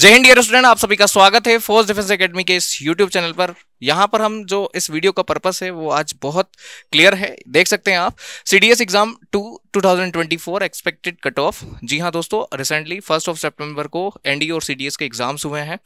जय Hind dear student आप सभी का स्वागत है फोर्स डिफेंस एकेडमी के इस यूट्यूब चैनल पर यहां पर हम जो इस वीडियो का पर्पस है वो आज बहुत क्लियर है देख सकते हैं आप CDS exam two 2024 expected cut off जी हाँ दोस्तों रिसेंटली फर्स्ट ऑफ सितंबर को एनडीए और सीडीएस के एग्जाम्स हुए हैं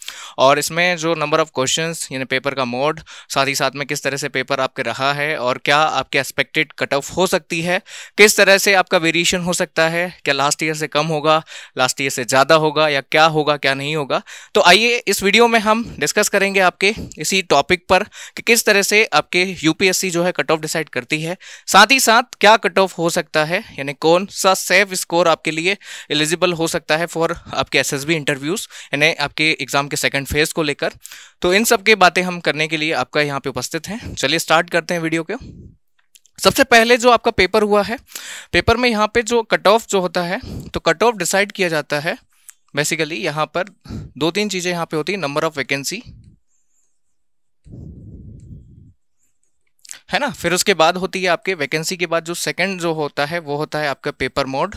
और इसमें जो नंबर ऑफ क्वेश्चंस यानी पेपर का मोड साथ ही साथ में किस तरह से पेपर आपके रहा है और क्या आपके एक्सपेक्टेड कट ऑफ हो सकती है किस तरह से आपका वेरिएशन हो सकता है क्या लास्ट ईयर से कम होगा लास्ट ईयर से ज़्यादा होगा या क्या होगा क्या नहीं होगा तो आइए इस वीडियो में हम डिस्कस करेंगे आपके इसी टॉपिक पर कि किस तरह से आपके यू जो है कट ऑफ डिसाइड करती है साथ ही साथ क्या कट ऑफ हो सकता है यानी कौन सा सेफ स्कोर आपके लिए एलिजिबल हो सकता है फॉर आपके एस एस बी इंटरव्यूज़ यानी आपके एग्ज़ाम के सेकेंड फेज़ को लेकर तो इन सब की बातें हम करने के लिए आपका यहाँ पे उपस्थित हैं चलिए स्टार्ट करते हैं वीडियो को सबसे पहले जो आपका पेपर हुआ है पेपर में यहाँ पे जो कट ऑफ जो होता है तो कट ऑफ डिसाइड किया जाता है बेसिकली यहाँ पर दो तीन चीज़ें यहाँ पे होती है नंबर ऑफ़ वैकेंसी है ना फिर उसके बाद होती है आपके वैकेंसी के बाद जो सेकंड जो होता है वो होता है आपका पेपर मोड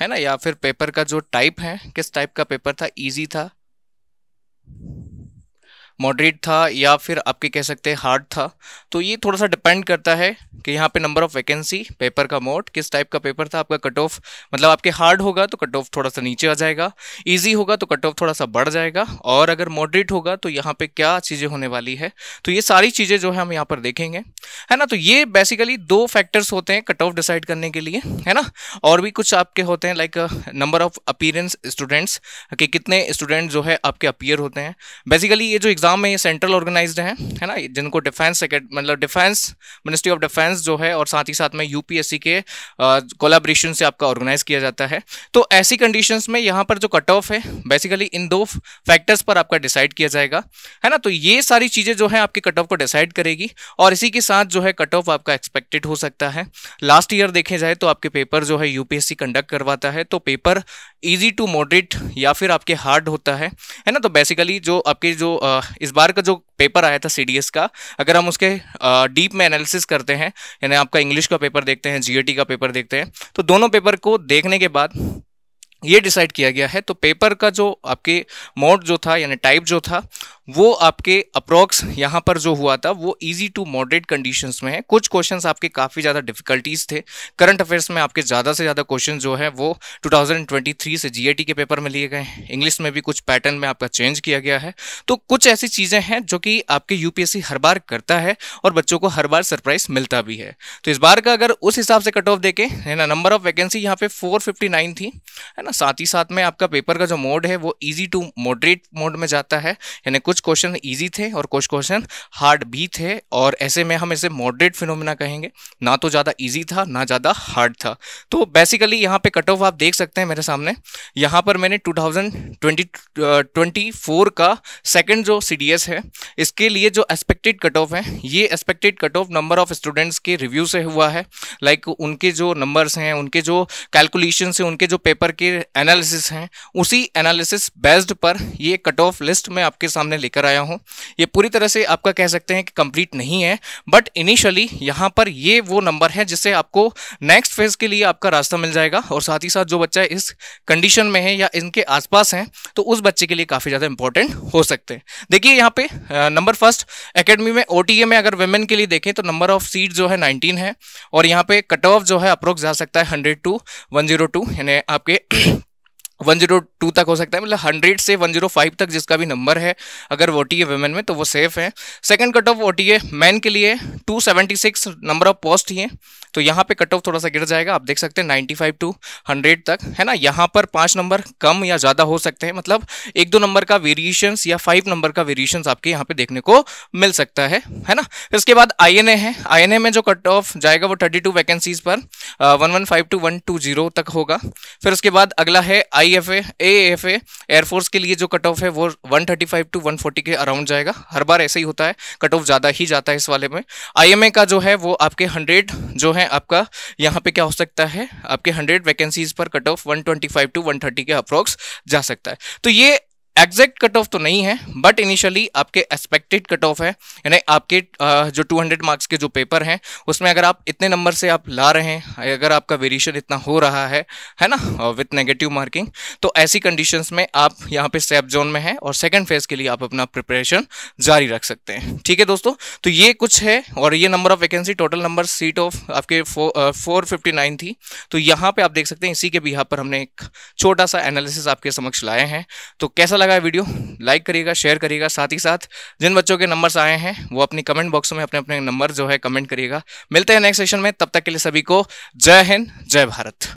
है ना या फिर पेपर का जो टाइप है किस टाइप का पेपर था इजी था मॉडरेट था या फिर आपके कह सकते हैं हार्ड था तो ये थोड़ा सा डिपेंड करता है कि यहाँ पे नंबर ऑफ वैकेंसी पेपर का मोड किस टाइप का पेपर था आपका कट ऑफ मतलब आपके हार्ड होगा तो कट ऑफ थोड़ा सा नीचे आ जाएगा ईजी होगा तो कट ऑफ थोड़ा सा बढ़ जाएगा और अगर मॉडरेट होगा तो यहाँ पर क्या चीज़ें होने वाली है तो ये सारी चीज़ें जो है हम यहाँ पर देखेंगे है ना तो ये बेसिकली दो फैक्टर्स होते हैं कट ऑफ डिसाइड करने के लिए है ना और भी कुछ आपके होते हैं like number of appearance students कि कितने स्टूडेंट जो है आपके अपीयर होते हैं बेसिकली ये जो एग्ज़ाम में ये सेंट्रल ऑर्गेनाइज्ड हैं है ना जिनको डिफेंस मतलब डिफेंस मिनिस्ट्री ऑफ डिफेंस जो है और साथ ही साथ में यूपीएससी के कोलाब्रेशन से आपका ऑर्गेनाइज किया जाता है तो ऐसी कंडीशन में यहाँ पर जो कट ऑफ है बेसिकली इन दो फैक्टर्स पर आपका डिसाइड किया जाएगा है ना तो ये सारी चीज़ें जो है आपके कट ऑफ को डिसाइड करेगी और इसी के साथ जो है कट ऑफ आपका एक्सपेक्टेड हो सकता है लास्ट ईयर देखे जाए तो आपके पेपर जो है यू कंडक्ट करवाता है तो पेपर ईजी टू मॉडरेट या फिर आपके हार्ड होता है है ना तो बेसिकली जो आपके जो इस बार का जो पेपर आया था सी का अगर हम उसके डीप में एनालिसिस करते हैं यानी आपका इंग्लिश का पेपर देखते हैं जी का पेपर देखते हैं तो दोनों पेपर को देखने के बाद ये डिसाइड किया गया है तो पेपर का जो आपके मोड जो था यानी टाइप जो था वो आपके अप्रॉक्स यहाँ पर जो हुआ था वो इजी टू मॉडरेट कंडीशंस में है कुछ क्वेश्चंस आपके काफ़ी ज़्यादा डिफिकल्टीज थे करंट अफेयर्स में आपके ज़्यादा से ज़्यादा क्वेश्चन जो है वो 2023 से जीएटी के पेपर में लिए गए हैं इंग्लिश में भी कुछ पैटर्न में आपका चेंज किया गया है तो कुछ ऐसी चीज़ें हैं जो कि आपके यू हर बार करता है और बच्चों को हर बार सरप्राइज मिलता भी है तो इस बार का अगर उस हिसाब से कट ऑफ देखें है ना नंबर ऑफ वैकेंसी यहाँ पर फोर थी है ना साथ ही साथ में आपका पेपर का जो मोड है वो ईजी टू मॉडरेट मोड में जाता है यानी कुछ कुछ क्वेश्चन ईजी थे और कुछ क्वेश्चन हार्ड भी थे और ऐसे में हम इसे मॉडरेट फिनोमिना कहेंगे ना तो ज़्यादा ईजी था ना ज़्यादा हार्ड था तो बेसिकली यहाँ पे कट ऑफ आप देख सकते हैं मेरे सामने यहाँ पर मैंने टू थाउजेंड का सेकेंड जो सी है इसके लिए जो एक्सपेक्टेड कट ऑफ है ये expected cut off number of students के रिव्यू से हुआ है लाइक like उनके जो नंबर्स हैं उनके जो कैलकुलेशन से उनके जो पेपर के एनालिसिस हैं उसी एनालिसिस बेस्ड पर ये कट ऑफ लिस्ट मैं आपके सामने लेकर आया हूँ ये पूरी तरह से आपका कह सकते हैं कि कंप्लीट नहीं है बट इनिशियली यहाँ पर ये वो नंबर है जिससे आपको नेक्स्ट फेज़ के लिए आपका रास्ता मिल जाएगा और साथ ही साथ जो बच्चा इस कंडीशन में है या इनके आसपास हैं तो उस बच्चे के लिए काफ़ी ज़्यादा इंपॉर्टेंट हो सकते हैं देखिए यहाँ पे नंबर फर्स्ट एकेडमी में ओ में अगर वेमेन के लिए देखें तो नंबर ऑफ सीट जो है नाइनटीन है और यहाँ पे कट ऑफ जो है अप्रोक्स जा सकता है हंड्रेड टू वन यानी आपके 102 तक हो सकता है मतलब 100 से 105 तक जिसका भी नंबर है अगर वो टी वेमेन में तो वो सेफ है second cut off O T man के लिए 276 नंबर ऑफ पोस्ट ही है तो यहाँ पे कट ऑफ थोड़ा सा गिर जाएगा आप देख सकते हैं 95 टू 100 तक है ना यहाँ पर पांच नंबर कम या ज़्यादा हो सकते हैं मतलब एक दो नंबर का वेरिएशंस या फाइव नंबर का वेरिएशंस आपके यहाँ पे देखने को मिल सकता है है ना इसके बाद आई है आई में जो कट ऑफ जाएगा वो थर्टी वैकेंसीज पर one one five to one two zero तक होगा फिर उसके बाद अगला है I I F A F air force के लिए जो कट ऑफ है वो 135 टू 140 के अराउंड जाएगा हर बार ऐसे ही होता है कट ऑफ ज़्यादा ही जाता है इस वाले में आई का जो है वो आपके हंड्रेड जो है आपका यहाँ पे क्या हो सकता है आपके हंड्रेड वैकेंसीज पर कट ऑफ 125 टू 130 के अप्रोक्स जा सकता है तो ये एग्जैक्ट कट ऑफ तो नहीं है बट इनिशियली आपके एक्सपेक्टेड कट ऑफ है यानी आपके जो 200 मार्क्स के जो पेपर हैं उसमें अगर आप इतने नंबर से आप ला रहे हैं अगर आपका वेरिएशन इतना हो रहा है है ना विथ नेगेटिव मार्किंग तो ऐसी कंडीशंस में आप यहाँ पे सेफ जोन में हैं और सेकेंड फेज के लिए आप अपना प्रिपरेशन जारी रख सकते हैं ठीक है दोस्तों तो ये कुछ है और ये number of vacancy total number seat of आपके फोर फिफ्टी नाइन थी तो यहाँ पर आप देख सकते हैं इसी के भी यहाँ पर हमने एक छोटा सा एनालिसिस आपके समक्ष लाए हैं तो कैसा लगा वीडियो लाइक करिएगा शेयर करिएगा साथ ही साथ जिन बच्चों के नंबर्स आए हैं वो अपनी कमेंट बॉक्स में अपने अपने नंबर जो है कमेंट करिएगा मिलते हैं नेक्स्ट सेशन में तब तक के लिए सभी को जय हिंद जय भारत